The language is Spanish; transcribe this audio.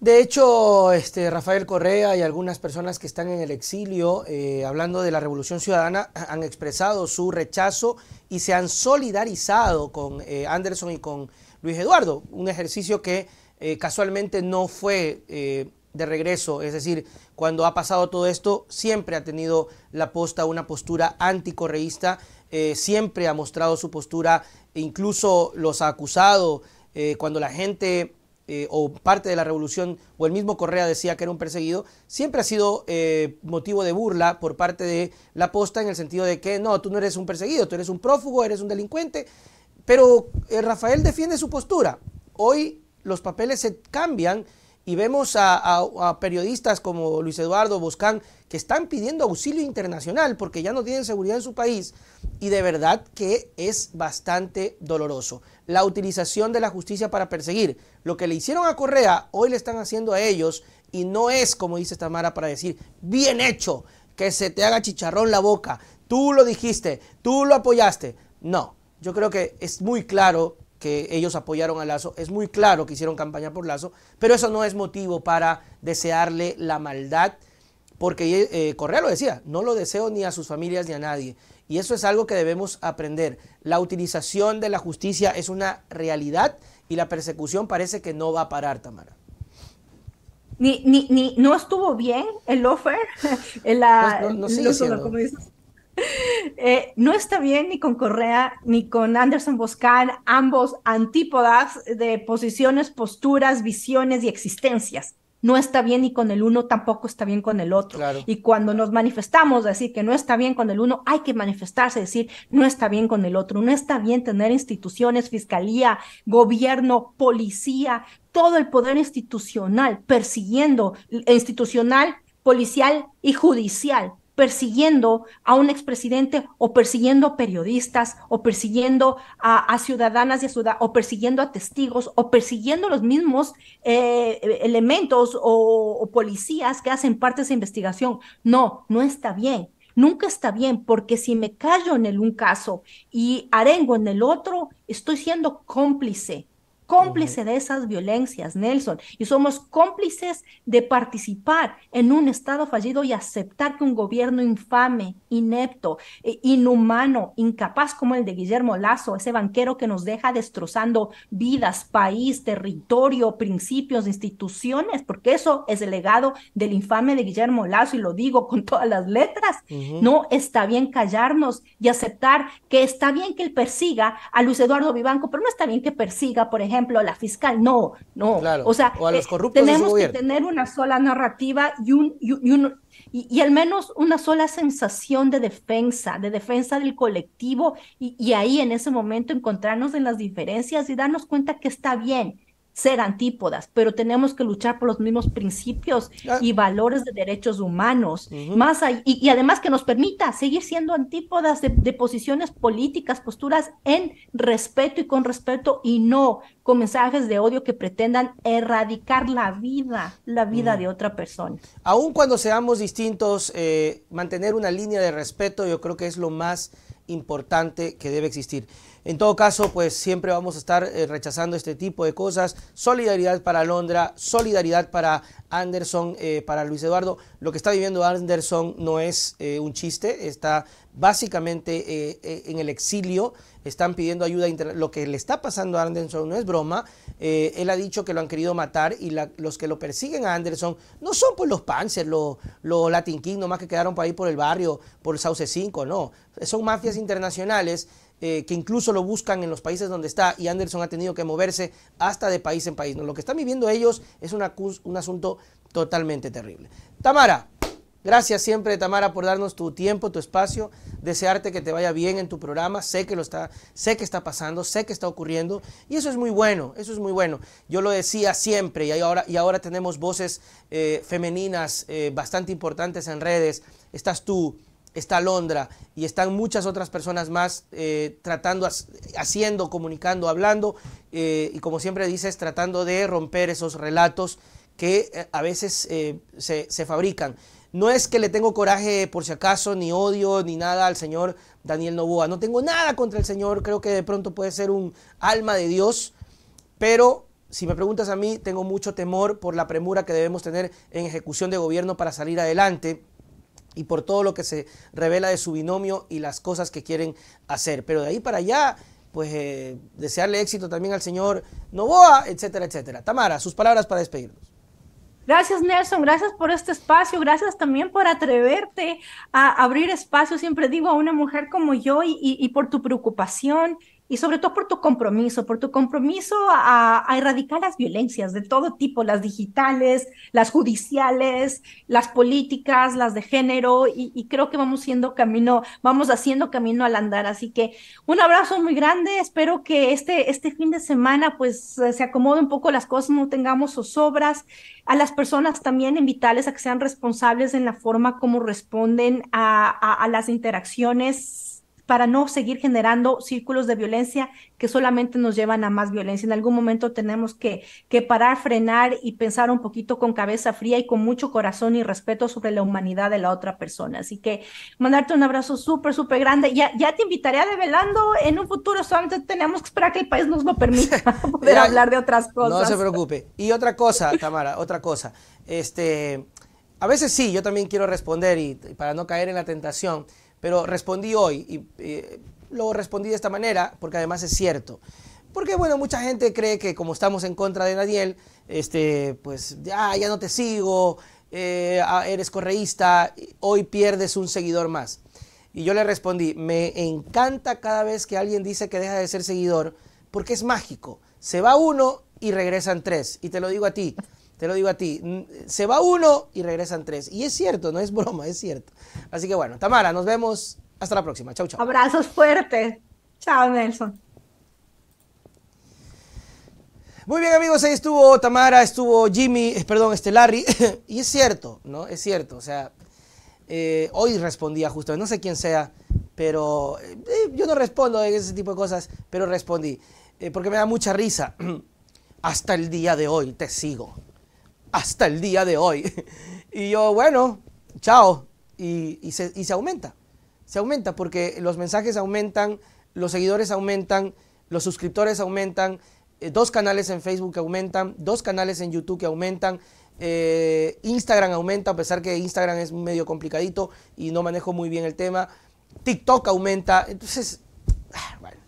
De hecho, este, Rafael Correa y algunas personas que están en el exilio, eh, hablando de la Revolución Ciudadana, han expresado su rechazo y se han solidarizado con eh, Anderson y con Luis Eduardo, un ejercicio que eh, casualmente no fue de regreso, es decir, cuando ha pasado todo esto, siempre ha tenido la posta una postura anticorreísta, siempre ha mostrado su postura, e incluso los ha acusado cuando la gente eh, o parte de la revolución, o el mismo Correa decía que era un perseguido, siempre ha sido eh, motivo de burla por parte de la posta en el sentido de que no, tú no eres un perseguido, tú eres un prófugo, eres un delincuente. Pero eh, Rafael defiende su postura. Hoy los papeles se cambian y vemos a, periodistas como Luis Eduardo Boscán que están pidiendo auxilio internacional porque ya no tienen seguridad en su país y de verdad que es bastante doloroso. La utilización de la justicia para perseguir. Lo que le hicieron a Correa, hoy le están haciendo a ellos y no es, como dice Tamara, para decir, bien hecho, que se te haga chicharrón la boca, tú lo dijiste, tú lo apoyaste. No, yo creo que es muy claro que ellos apoyaron a Lazo, es muy claro que hicieron campaña por Lazo, pero eso no es motivo para desearle la maldad porque eh, Correa lo decía, no lo deseo ni a sus familias ni a nadie. Y eso es algo que debemos aprender. La utilización de la justicia es una realidad y la persecución parece que no va a parar, Tamara. Ni, ni, no estuvo bien el offer, no, sé eh, no está bien ni con Correa ni con Anderson Boscan, ambos antípodas de posiciones, posturas, visiones y existencias no está bien y con el uno tampoco está bien con el otro. Y cuando nos manifestamos, decir que no está bien con el uno, hay que manifestarse, decir no está bien con el otro, no está bien tener instituciones, fiscalía, gobierno, policía, todo el poder institucional persiguiendo, institucional, policial y judicial persiguiendo a un expresidente o persiguiendo a periodistas o persiguiendo a, ciudadanas y ciudad o persiguiendo a testigos o persiguiendo los mismos eh, elementos o, o policías que hacen parte de esa investigación. No, no está bien. Nunca está bien porque si me callo en el un caso y arengo en el otro, estoy siendo cómplice cómplice de esas violencias, Nelson, y somos cómplices de participar en un Estado fallido y aceptar que un gobierno infame, inepto, eh, inhumano, incapaz como el de Guillermo Lazo, ese banquero que nos deja destrozando vidas, país, territorio, principios, instituciones, porque eso es el legado del infame de Guillermo Lazo, y lo digo con todas las letras. No está bien callarnos y aceptar que está bien que él persiga a Luis Eduardo Vivanco, pero no está bien que persiga, por ejemplo, ejemplo, la fiscal. No, no. O sea, eh, tenemos que tener una sola narrativa y, un, y, y, al menos una sola sensación de defensa, de defensa del colectivo y ahí en ese momento encontrarnos en las diferencias y darnos cuenta que está bien ser antípodas, pero tenemos que luchar por los mismos principios ah. y valores de derechos humanos, más ahí, y, además que nos permita seguir siendo antípodas de, de, posiciones políticas, posturas en respeto y con respeto y no con mensajes de odio que pretendan erradicar la vida, la vida mm. de otra persona. Aun cuando seamos distintos, eh, mantener una línea de respeto yo creo que es lo más importante que debe existir. En todo caso, pues siempre vamos a estar eh, rechazando este tipo de cosas. Solidaridad para Londra, solidaridad para Anderson, eh, para Luis Eduardo. Lo que está viviendo Anderson no es un chiste, está básicamente en el exilio, están pidiendo ayuda. Lo que le está pasando a Anderson no es broma. Eh, él ha dicho que lo han querido matar y los que lo persiguen a Anderson no son pues los Panzers, los Latin King, nomás que quedaron por ahí por el barrio, por el Sauce 5, no. Son mafias internacionales. Eh, que incluso lo buscan en los países donde está y Anderson ha tenido que moverse hasta de país en país. Lo que están viviendo ellos es un asunto totalmente terrible. Tamara, Gracias siempre, Tamara, por darnos tu tiempo, tu espacio. Desearte que te vaya bien en tu programa. Sé que lo está, sé que está pasando, sé que está ocurriendo. Y eso es muy bueno, eso es muy bueno. Yo lo decía siempre y ahora, y ahora tenemos voces eh, femeninas eh, bastante importantes en redes. Estás tú, está Londra y están muchas otras personas más eh, tratando, haciendo, comunicando, hablando. y como siempre dices, tratando de romper esos relatos que eh, a veces eh, se, fabrican. No es que le tengo coraje por si acaso, ni odio, ni nada al señor Daniel Novoa. No tengo nada contra el señor, creo que de pronto puede ser un alma de Dios, pero si me preguntas a mí, tengo mucho temor por la premura que debemos tener en ejecución de gobierno para salir adelante y por todo lo que se revela de su binomio y las cosas que quieren hacer. Pero de ahí para allá, pues eh, desearle éxito también al señor Novoa, etcétera, etcétera. Tamara, sus palabras para despedirnos. Gracias Nelson, gracias por este espacio, gracias también por atreverte a abrir espacio, siempre digo, a una mujer como yo y, por tu preocupación y sobre todo por tu compromiso, por tu compromiso a, erradicar las violencias de todo tipo, las digitales, las judiciales, las políticas, las de género, y, creo que vamos siendo camino, vamos haciendo camino al andar. Así que un abrazo muy grande, espero que este, este fin de semana pues eh, se acomode un poco las cosas, no tengamos zozobras, a las personas también invitarles a que sean responsables en la forma como responden a las interacciones para no seguir generando círculos de violencia que solamente nos llevan a más violencia. En algún momento tenemos que, que parar, frenar y pensar un poquito con cabeza fría y con mucho corazón y respeto sobre la humanidad de la otra persona. Así que mandarte un abrazo súper, súper grande. Ya, te invitaré a Develando en un futuro, solamente tenemos que esperar que el país nos lo permita poder hablar de otras cosas. No se preocupe. Y otra cosa, Tamara, otra cosa. Este, a veces sí, yo también quiero responder y para no caer en la tentación, pero respondí hoy y eh, lo respondí de esta manera porque además es cierto. Porque bueno, mucha gente cree que como estamos en contra de Nadiel, este, pues ya, ya no te sigo, eh, ah, eres correísta, hoy pierdes un seguidor más. Y yo le respondí, me encanta cada vez que alguien dice que deja de ser seguidor, porque es mágico. Se va uno y regresan tres. Y te lo digo a ti, te lo digo a ti, se va uno y regresan tres. Y es cierto, no es broma, es cierto. Así que bueno, Tamara, nos vemos. Hasta la próxima. Chau, chau. Abrazos fuertes. Chao, Nelson. Muy bien, amigos, ahí estuvo Tamara, estuvo Jimmy, eh, perdón, este Larry. y es cierto, ¿no? Es cierto. O sea, eh, hoy respondía justo, no sé quién sea, pero eh, yo no respondo en ese tipo de cosas, pero respondí. porque me da mucha risa. Hasta el día de hoy te sigo hasta el día de hoy. Y yo, bueno, chao. Y, se, aumenta. Se aumenta porque los mensajes aumentan, los seguidores aumentan, los suscriptores aumentan, eh, dos canales en Facebook aumentan, dos canales en YouTube que aumentan, eh, Instagram aumenta, a pesar que Instagram es medio complicadito y no manejo muy bien el tema, TikTok aumenta, entonces, ah, bueno,